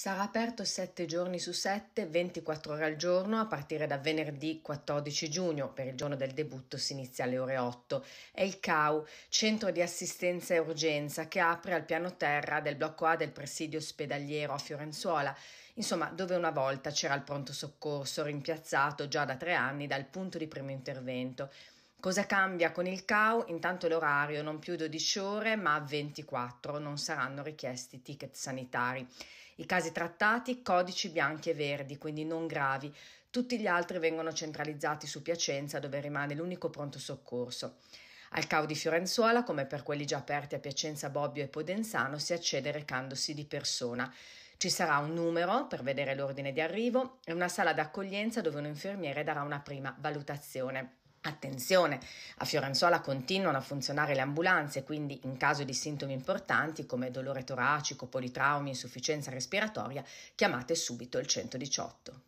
Sarà aperto 7 giorni su 7, 24 ore al giorno, a partire da venerdì 14 giugno. Per il giorno del debutto si inizia alle ore 8. È il CAU, Centro di Assistenza e Urgenza, che apre al piano terra del blocco A del presidio ospedaliero a Fiorenzuola, insomma dove una volta c'era il pronto soccorso rimpiazzato già da tre anni dal punto di primo intervento. Cosa cambia con il CAU? Intanto l'orario, non più 12 ore ma 24, non saranno richiesti ticket sanitari. I casi trattati, codici bianchi e verdi, quindi non gravi. Tutti gli altri vengono centralizzati su Piacenza dove rimane l'unico pronto soccorso. Al CAU di Fiorenzuola, come per quelli già aperti a Piacenza, Bobbio e Podenzano, si accede recandosi di persona. Ci sarà un numero per vedere l'ordine di arrivo e una sala d'accoglienza dove un infermiere darà una prima valutazione. Attenzione, a Fiorenzuola continuano a funzionare le ambulanze, quindi in caso di sintomi importanti come dolore toracico, politraumi, insufficienza respiratoria, chiamate subito il 118.